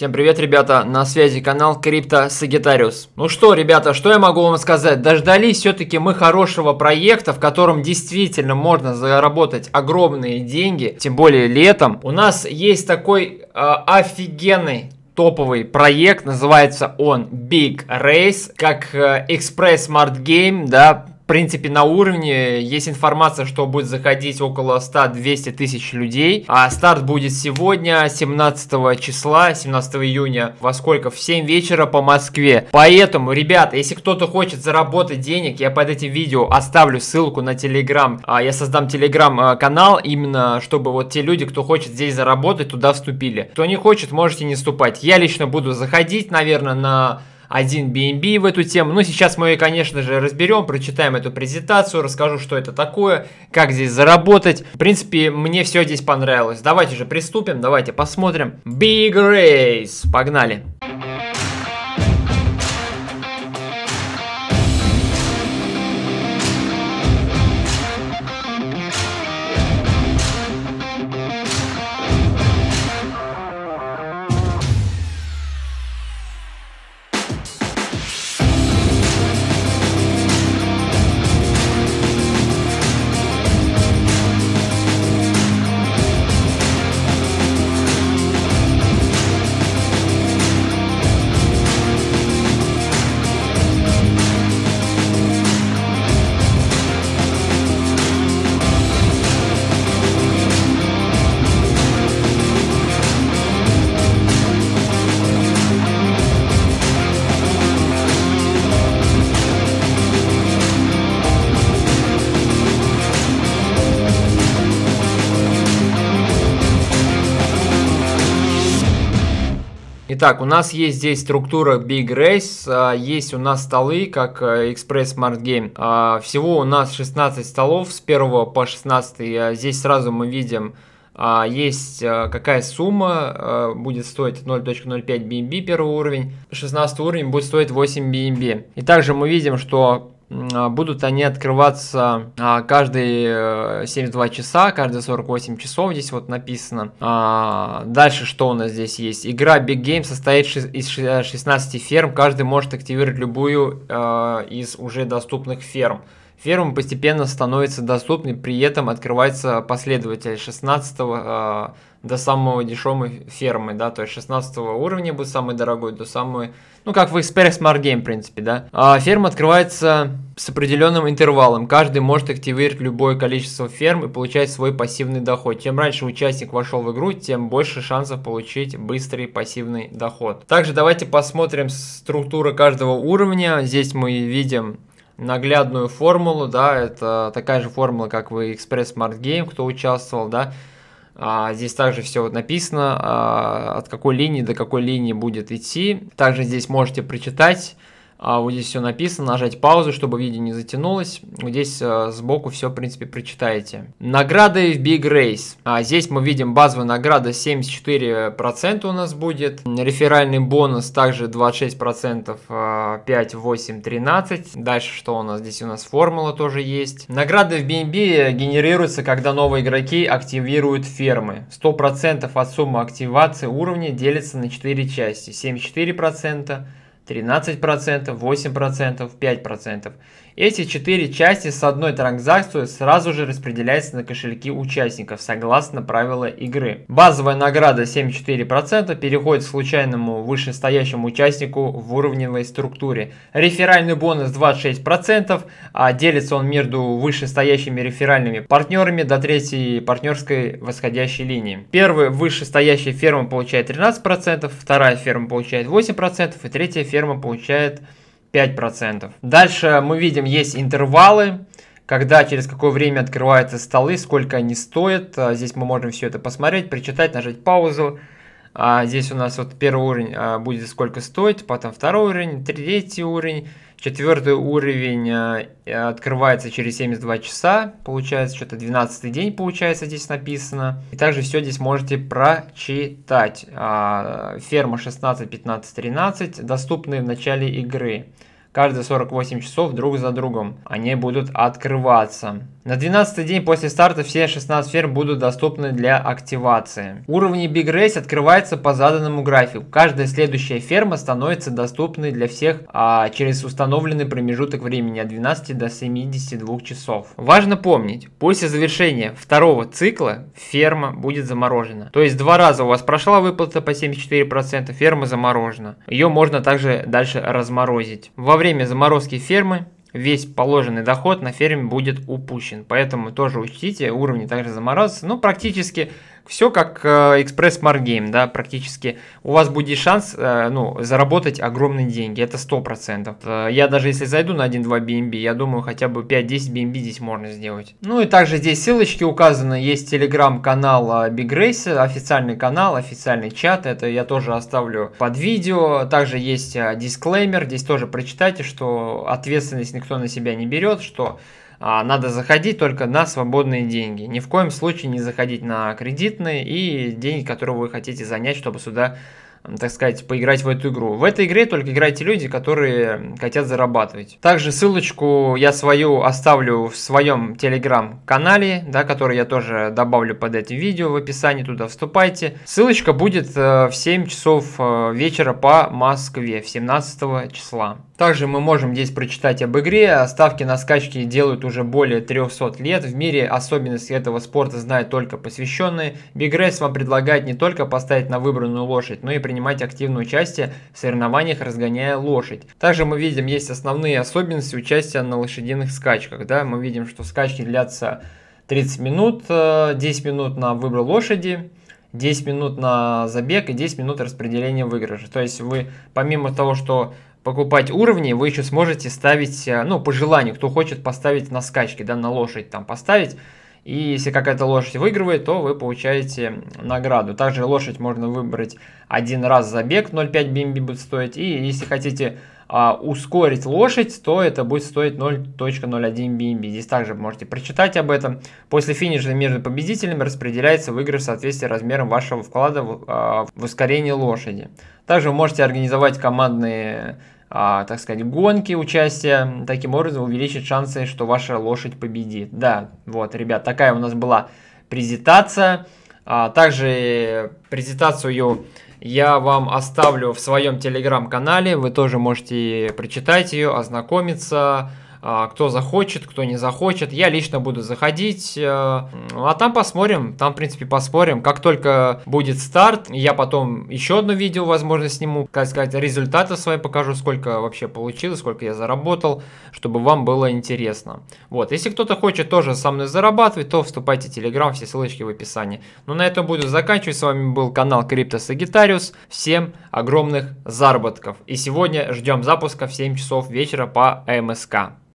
Всем привет, ребята, на связи канал Крипто Сагитариус. Ну что, ребята, что я могу вам сказать? Дождались все-таки мы хорошего проекта, в котором действительно можно заработать огромные деньги, тем более летом. У нас есть такой э, офигенный топовый проект, называется он Big Race, как э, Express Smart Game, да, принципе, на уровне. Есть информация, что будет заходить около 100-200 тысяч людей. А старт будет сегодня, 17 числа, 17 июня, во сколько? В 7 вечера по Москве. Поэтому, ребят, если кто-то хочет заработать денег, я под этим видео оставлю ссылку на Телеграм. А, я создам Телеграм-канал, а, именно чтобы вот те люди, кто хочет здесь заработать, туда вступили. Кто не хочет, можете не вступать. Я лично буду заходить, наверное, на один BNB в эту тему. но ну, сейчас мы ее, конечно же, разберем, прочитаем эту презентацию, расскажу, что это такое, как здесь заработать. В принципе, мне все здесь понравилось. Давайте же приступим, давайте посмотрим. Big Race, погнали! Итак, у нас есть здесь структура Big Race, а, есть у нас столы, как э, Express Smart Game. А, всего у нас 16 столов с 1 по 16. А, здесь сразу мы видим, есть э, какая сумма э, будет стоить 0.05 BNB первый уровень, 16 уровень будет стоить 8 BNB. И также мы видим, что а, будут они открываться а, каждые 72 э, часа, каждые 48 часов, здесь вот написано. А, дальше что у нас здесь есть? Игра Big Game состоит из 16 э, ферм, каждый может активировать любую э, из уже доступных ферм. Ферма постепенно становится доступной, при этом открывается последователь 16 до самой дешевой фермы, да, то есть 16 уровня будет самый дорогой, до самой, ну, как в Xperia Smart Game, в принципе, да. А ферма открывается с определенным интервалом, каждый может активировать любое количество ферм и получать свой пассивный доход. Чем раньше участник вошел в игру, тем больше шансов получить быстрый пассивный доход. Также давайте посмотрим структуру каждого уровня, здесь мы видим наглядную формулу, да, это такая же формула, как в Express Smart Game, кто участвовал, да, а, здесь также все вот написано, а, от какой линии до какой линии будет идти. Также здесь можете прочитать а вот здесь все написано, нажать паузу, чтобы видео не затянулось. Вот здесь э, сбоку все, в принципе, прочитаете. Награды в Big Race. А здесь мы видим базовая награда 74% у нас будет. Реферальный бонус также 26%, э, 5, 8, 13. Дальше что у нас? Здесь у нас формула тоже есть. Награды в BNB генерируются, когда новые игроки активируют фермы. 100% от суммы активации уровня делится на 4 части. 74%. 13%, 8%, 5%. Эти четыре части с одной транзакции сразу же распределяются на кошельки участников, согласно правила игры. Базовая награда 7,4% переходит случайному вышестоящему участнику в уровневой структуре. Реферальный бонус 26%, а делится он между вышестоящими реферальными партнерами до третьей партнерской восходящей линии. Первая вышестоящая ферма получает 13%, вторая ферма получает 8% и третья ферма получает 5%. Дальше мы видим, есть интервалы, когда, через какое время открываются столы, сколько они стоят. А, здесь мы можем все это посмотреть, прочитать, нажать паузу. А, здесь у нас вот первый уровень а, будет сколько стоит, потом второй уровень, третий уровень. Четвертый уровень э, э, открывается через 72 часа, получается, что-то 12 день, получается, здесь написано. И также все здесь можете прочитать. А, ферма 16, 15, 13 доступны в начале игры. Каждые 48 часов друг за другом они будут открываться. На 12 день после старта все 16 ферм будут доступны для активации. Уровни Big Race открываются по заданному графику. Каждая следующая ферма становится доступной для всех а, через установленный промежуток времени от 12 до 72 часов. Важно помнить, после завершения второго цикла ферма будет заморожена. То есть два раза у вас прошла выплата по 74%, ферма заморожена. Ее можно также дальше разморозить. Во время заморозки фермы весь положенный доход на ферме будет упущен. Поэтому тоже учтите, уровни также заморозятся. Ну, практически все как экспресс маргейм, да, практически. У вас будет шанс, э, ну, заработать огромные деньги, это 100%. Э, я даже если зайду на 1-2 BNB, я думаю, хотя бы 5-10 BNB здесь можно сделать. Ну и также здесь ссылочки указаны, есть телеграм-канал э, Big Race, официальный канал, официальный чат, это я тоже оставлю под видео. Также есть э, дисклеймер, здесь тоже прочитайте, что ответственность никто на себя не берет, что а, надо заходить только на свободные деньги. Ни в коем случае не заходить на кредитные и деньги, которые вы хотите занять, чтобы сюда так сказать, поиграть в эту игру. В этой игре только играют люди, которые хотят зарабатывать. Также ссылочку я свою оставлю в своем телеграм-канале, да, который я тоже добавлю под этим видео в описании, туда вступайте. Ссылочка будет э, в 7 часов э, вечера по Москве, в 17 числа. Также мы можем здесь прочитать об игре. Ставки на скачки делают уже более 300 лет. В мире особенности этого спорта знают только посвященные. Big вам предлагает не только поставить на выбранную лошадь, но и принимать активное участие в соревнованиях, разгоняя лошадь. Также мы видим, есть основные особенности участия на лошадиных скачках. Да? Мы видим, что скачки длятся 30 минут, 10 э, минут на выбор лошади, 10 минут на забег и 10 минут распределения выигрыша. То есть вы помимо того, что покупать уровни, вы еще сможете ставить, э, ну, по желанию, кто хочет поставить на скачки, да, на лошадь там поставить, и если какая-то лошадь выигрывает, то вы получаете награду. Также лошадь можно выбрать один раз за бег, 0,5 бимби будет стоить. И если хотите а, ускорить лошадь, то это будет стоить 0.01 бимби. Здесь также можете прочитать об этом. После финиша между победителями распределяется выигрыш в соответствии с размером вашего вклада в, а, в ускорение лошади. Также вы можете организовать командные а, так сказать, гонки, участие. Таким образом увеличит шансы, что ваша лошадь победит. Да, вот, ребят, такая у нас была презентация. А, также презентацию я вам оставлю в своем телеграм-канале. Вы тоже можете прочитать ее, ознакомиться, а, кто захочет, кто не захочет. Я лично буду заходить, э, а там посмотрим, там, в принципе, поспорим. Как только будет старт, я потом еще одно видео, возможно, сниму, как сказать, результаты свои покажу, сколько вообще получилось, сколько я заработал, чтобы вам было интересно. Вот, если кто-то хочет тоже со мной зарабатывать, то вступайте в Telegram, все ссылочки в описании. Ну, на этом буду заканчивать. С вами был канал Крипто Сагитариус. Всем огромных заработков. И сегодня ждем запуска в 7 часов вечера по МСК.